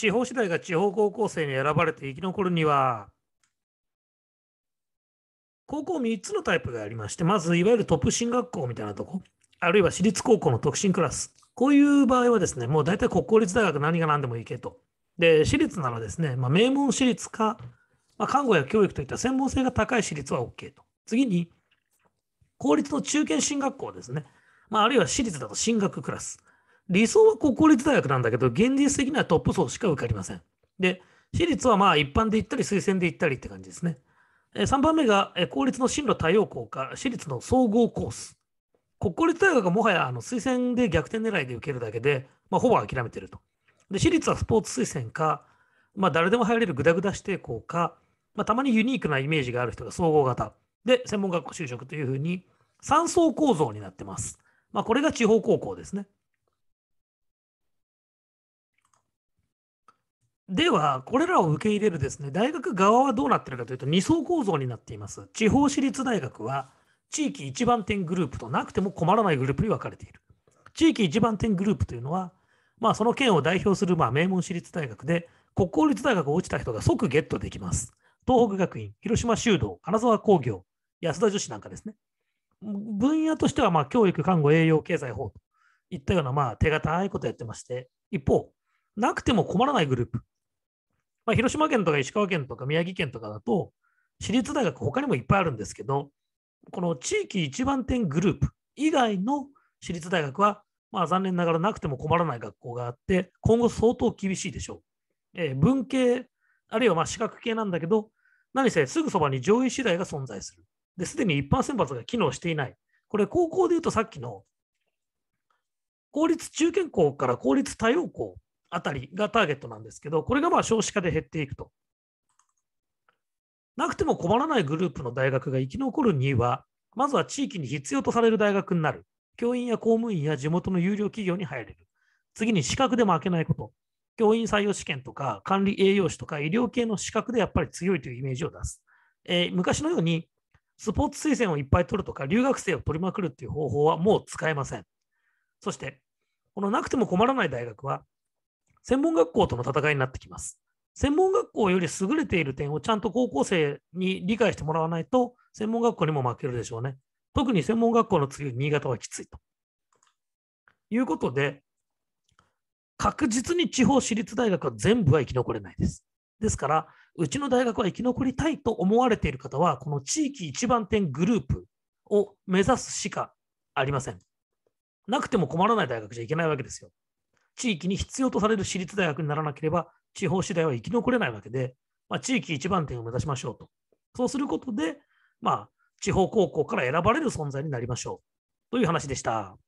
地方次第が地方高校生に選ばれて生き残るには、高校3つのタイプがありまして、まずいわゆるトップ進学校みたいなとこ、あるいは私立高校の特進クラス、こういう場合はですね、もう大体国公立大学何が何でもいけと。で、私立ならですね、まあ、名門私立か、まあ、看護や教育といった専門性が高い私立は OK と。次に、公立の中堅進学校ですね、まあ、あるいは私立だと進学クラス。理想は国公立大学なんだけど、現実的にはトップ層しか受かりません。で、私立はまあ一般で行ったり、推薦で行ったりって感じですね。3番目が公立の進路多様校か、私立の総合コース。国公立大学がもはやあの推薦で逆転狙いで受けるだけで、まあ、ほぼ諦めてると。で、私立はスポーツ推薦か、まあ、誰でも入れるグダグダ指定校か、まあ、たまにユニークなイメージがある人が総合型。で、専門学校就職というふうに、3層構造になってます。まあ、これが地方高校ですね。では、これらを受け入れるですね、大学側はどうなっているかというと、2層構造になっています。地方私立大学は、地域一番点グループとなくても困らないグループに分かれている。地域一番点グループというのは、まあ、その県を代表するまあ名門私立大学で、国公立大学を落ちた人が即ゲットできます。東北学院、広島修道、金沢工業、安田女子なんかですね。分野としてはまあ教育、看護、栄養、経済法といったようなまあ手堅いことをやってまして、一方、なくても困らないグループ、まあ、広島県とか石川県とか宮城県とかだと、私立大学他にもいっぱいあるんですけど、この地域一番点グループ以外の私立大学は、まあ、残念ながらなくても困らない学校があって、今後相当厳しいでしょう。えー、文系、あるいはまあ資格系なんだけど、何せすぐそばに上位次第が存在する。で、すでに一般選抜が機能していない。これ、高校でいうとさっきの公立中堅校から公立多様校あたりがターゲットなんですけど、これがまあ少子化で減っていくと。なくても困らないグループの大学が生き残るには、まずは地域に必要とされる大学になる。教員や公務員や地元の有料企業に入れる。次に資格でも負けないこと。教員採用試験とか管理栄養士とか医療系の資格でやっぱり強いというイメージを出す。えー、昔のようにスポーツ推薦をいっぱい取るとか留学生を取りまくるっていう方法はもう使えません。そして、このなくても困らない大学は専門学校との戦いになってきます。専門学校より優れている点をちゃんと高校生に理解してもらわないと、専門学校にも負けるでしょうね。特に専門学校の次、新潟はきついと。いうことで、確実に地方私立大学は全部は生き残れないです。ですから、うちの大学は生き残りたいと思われている方は、この地域一番点グループを目指すしかありません。なくても困らない大学じゃいけないわけですよ。地域に必要とされる私立大学にならなければ、地方次第は生き残れないわけで、まあ、地域一番点を目指しましょうと。そうすることで、まあ、地方高校から選ばれる存在になりましょうという話でした。